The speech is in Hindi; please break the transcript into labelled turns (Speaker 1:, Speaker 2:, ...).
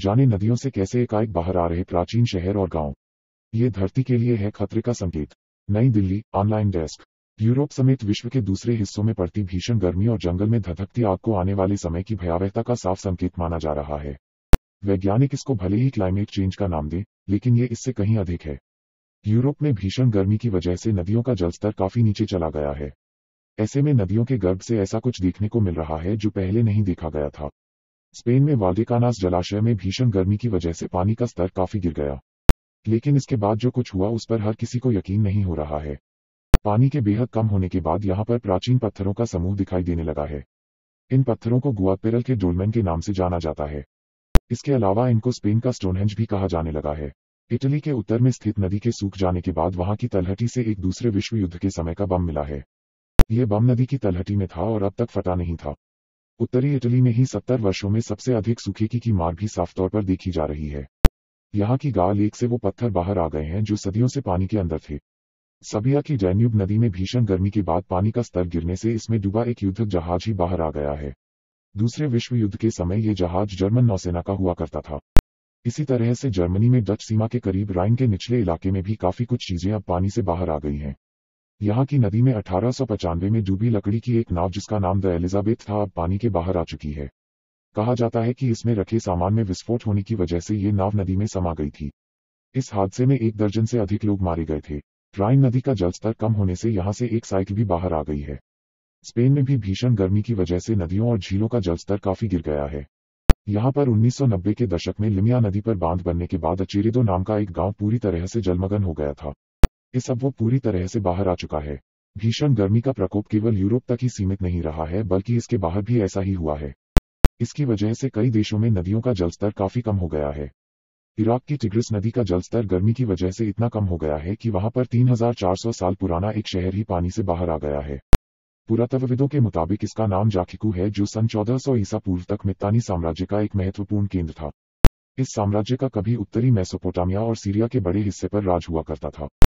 Speaker 1: जाने नदियों से कैसे एकाएक बाहर आ रहे प्राचीन शहर और गांव ये धरती के लिए है खतरे का संकेत नई दिल्ली ऑनलाइन डेस्क यूरोप समेत विश्व के दूसरे हिस्सों में पड़ती भीषण गर्मी और जंगल में धधकती आग को आने वाले समय की भयावहता का साफ संकेत माना जा रहा है वैज्ञानिक इसको भले ही क्लाइमेट चेंज का नाम दे लेकिन ये इससे कहीं अधिक है यूरोप में भीषण गर्मी की वजह से नदियों का जलस्तर काफी नीचे चला गया है ऐसे में नदियों के गर्भ से ऐसा कुछ देखने को मिल रहा है जो पहले नहीं देखा गया था स्पेन में वाल्डेकानास जलाशय में भीषण गर्मी की वजह से पानी का स्तर काफी गिर गया लेकिन इसके बाद जो कुछ हुआ उस पर हर किसी को यकीन नहीं हो रहा है पानी के बेहद कम होने के बाद यहाँ पर प्राचीन पत्थरों का समूह दिखाई देने लगा है इन पत्थरों को गुआपेरल के डोलमेन के नाम से जाना जाता है इसके अलावा इनको स्पेन का स्टोनहेंज भी कहा जाने लगा है इटली के उत्तर में स्थित नदी के सूख जाने के बाद वहां की तलहटी से एक दूसरे विश्व युद्ध के समय का बम मिला है यह बम नदी की तलहटी में था और अब तक फटा नहीं था उत्तरी इटली में ही सत्तर वर्षों में सबसे अधिक सुखेकी की मार भी साफ तौर पर देखी जा रही है यहाँ की गाल एक से वो पत्थर बाहर आ गए हैं जो सदियों से पानी के अंदर थे सबिया की डैन्यूब नदी में भीषण गर्मी के बाद पानी का स्तर गिरने से इसमें डूबा एक युद्धक जहाज ही बाहर आ गया है दूसरे विश्व युद्ध के समय ये जहाज जर्मन नौसेना का हुआ करता था इसी तरह से जर्मनी में डच सीमा के करीब राइन के निचले इलाके में भी काफी कुछ चीजें अब पानी से बाहर आ गई हैं यहाँ की नदी में अठारह में डूबी लकड़ी की एक नाव जिसका नाम द एलिजाबेथ था पानी के बाहर आ चुकी है कहा जाता है कि इसमें रखे सामान में विस्फोट होने की वजह से ये नाव नदी में समा गई थी इस हादसे में एक दर्जन से अधिक लोग मारे गए थे राइन नदी का जलस्तर कम होने से यहाँ से एक साइकिल भी बाहर आ गई है स्पेन में भी भीषण गर्मी की वजह से नदियों और झीलों का जलस्तर काफी गिर गया है यहाँ पर 1990 के दशक में लिमिया नदी पर बांध बनने के बाद अचेरेदो नाम का एक गांव पूरी तरह से जलमग्न हो गया था इस अब वो पूरी तरह से बाहर आ चुका है भीषण गर्मी का प्रकोप केवल यूरोप तक ही सीमित नहीं रहा है बल्कि इसके बाहर भी ऐसा ही हुआ है इसकी वजह से कई देशों में नदियों का जलस्तर काफी कम हो गया है इराक की टिग्रिस नदी का जलस्तर गर्मी की वजह से इतना कम हो गया है कि वहां पर 3400 साल पुराना एक शहर ही पानी से बाहर आ गया है पुरातत्वविदों के मुताबिक इसका नाम जाखिकू है जो सन 1400 ईसा पूर्व तक मित्तानी साम्राज्य का एक महत्वपूर्ण केंद्र था इस साम्राज्य का कभी उत्तरी मैसोपोटामिया और सीरिया के बड़े हिस्से पर राज हुआ करता था